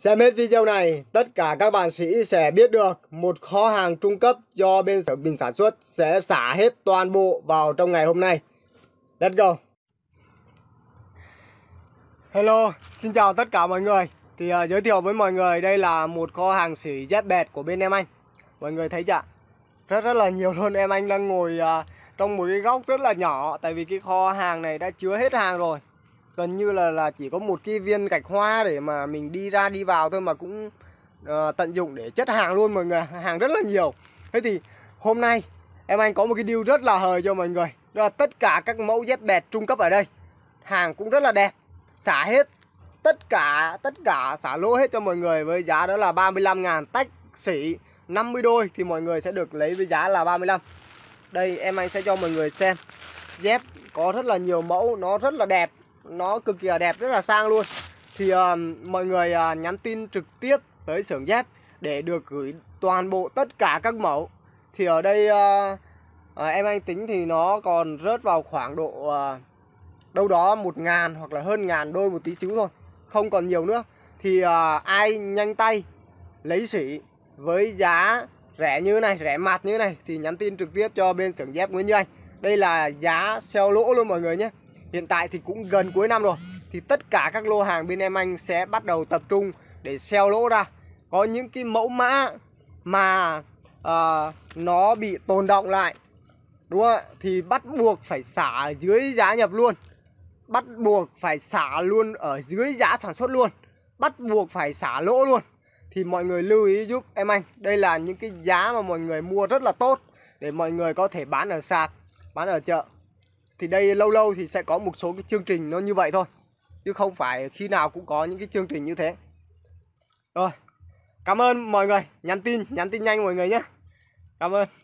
Xem hết video này, tất cả các bạn sĩ sẽ biết được một kho hàng trung cấp do bên sở bình sản xuất sẽ xả hết toàn bộ vào trong ngày hôm nay. Let's go! Hello, xin chào tất cả mọi người. Thì uh, giới thiệu với mọi người đây là một kho hàng sỉ dép bẹt của bên em anh. Mọi người thấy chưa? Rất rất là nhiều luôn em anh đang ngồi uh, trong một cái góc rất là nhỏ tại vì cái kho hàng này đã chứa hết hàng rồi gần như là là chỉ có một cái viên gạch hoa để mà mình đi ra đi vào thôi mà cũng uh, tận dụng để chất hàng luôn mọi người hàng rất là nhiều thế thì hôm nay em anh có một cái điều rất là hời cho mọi người đó là tất cả các mẫu dép bẹt trung cấp ở đây hàng cũng rất là đẹp xả hết tất cả tất cả xả lỗ hết cho mọi người với giá đó là 35 ngàn tách sỉ 50 đôi thì mọi người sẽ được lấy với giá là 35 đây em anh sẽ cho mọi người xem dép có rất là nhiều mẫu nó rất là đẹp nó cực kỳ đẹp rất là sang luôn thì uh, mọi người uh, nhắn tin trực tiếp tới xưởng dép để được gửi toàn bộ tất cả các mẫu thì ở đây uh, uh, em anh tính thì nó còn rớt vào khoảng độ uh, đâu đó một ngàn hoặc là hơn ngàn đôi một tí xíu thôi không còn nhiều nữa thì uh, ai nhanh tay lấy sỉ với giá rẻ như này rẻ mạt như này thì nhắn tin trực tiếp cho bên xưởng dép Nguyễn Như Anh đây là giá xeo lỗ luôn mọi người nhé Hiện tại thì cũng gần cuối năm rồi Thì tất cả các lô hàng bên em anh sẽ bắt đầu tập trung để sell lỗ ra Có những cái mẫu mã mà uh, nó bị tồn động lại Đúng không ạ? Thì bắt buộc phải xả dưới giá nhập luôn Bắt buộc phải xả luôn ở dưới giá sản xuất luôn Bắt buộc phải xả lỗ luôn Thì mọi người lưu ý giúp em anh Đây là những cái giá mà mọi người mua rất là tốt Để mọi người có thể bán ở sạp Bán ở chợ thì đây lâu lâu thì sẽ có một số cái chương trình nó như vậy thôi chứ không phải khi nào cũng có những cái chương trình như thế rồi cảm ơn mọi người nhắn tin nhắn tin nhanh mọi người nhé cảm ơn